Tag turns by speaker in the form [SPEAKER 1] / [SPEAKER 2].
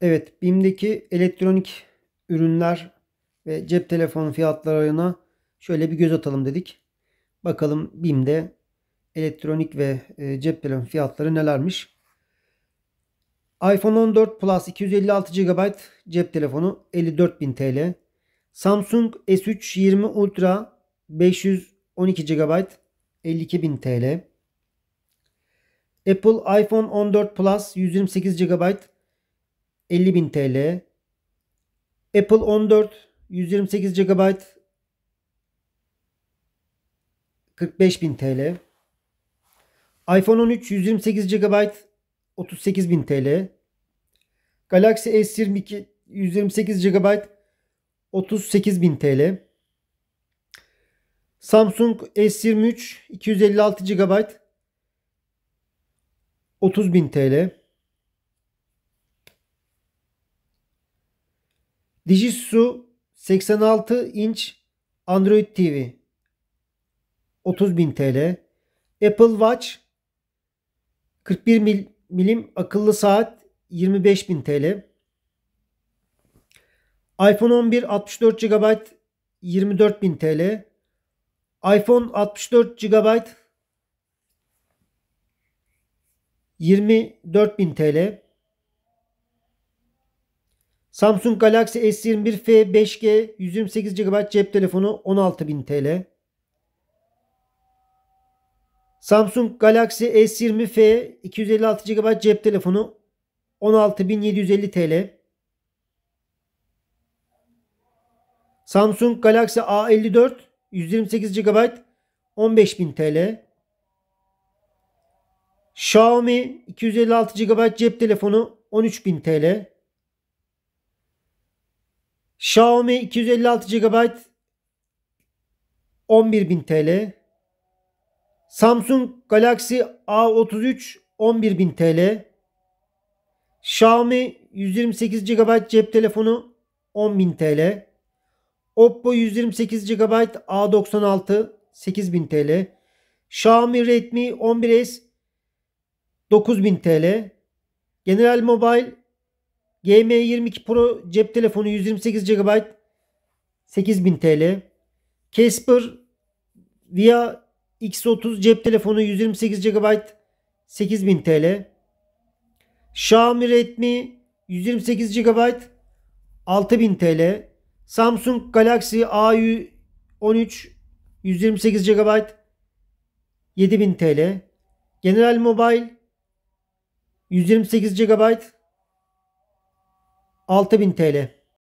[SPEAKER 1] Evet BİM'deki elektronik ürünler ve cep telefonu fiyatlarına şöyle bir göz atalım dedik. Bakalım BİM'de elektronik ve e, cep telefonu fiyatları nelermiş? iPhone 14 Plus 256 GB cep telefonu 54.000 TL. Samsung S3 20 Ultra 512 GB 52.000 TL. Apple iPhone 14 Plus 128 GB 50.000 TL. Apple 14 128 GB 45.000 TL. iPhone 13 128 GB 38.000 TL. Galaxy S22 128 GB 38.000 TL. Samsung S23 256 GB 30.000 TL. Digisu 86 inç Android TV 30.000 TL. Apple Watch 41 mil, milim akıllı saat 25.000 TL. iPhone 11 64 GB 24.000 TL. iPhone 64 GB 24.000 TL. Samsung Galaxy S21 F 5G 128 GB cep telefonu 16.000 TL. Samsung Galaxy S20 F 256 GB cep telefonu 16.750 TL. Samsung Galaxy A54 128 GB 15.000 TL. Xiaomi 256 GB cep telefonu 13.000 TL. Xiaomi 256 GB 11.000 TL. Samsung Galaxy A33 11.000 TL. Xiaomi 128 GB cep telefonu 10.000 TL. Oppo 128 GB A96 8000 TL. Xiaomi Redmi 11S 9000 TL. General Mobile GM22 Pro cep telefonu 128 GB 8000 TL. Casper Via X30 cep telefonu 128 GB 8000 TL. Xiaomi Redmi 128 GB 6000 TL. Samsung Galaxy A13 128 GB 7000 TL. General Mobile 128 GB 6000 TL.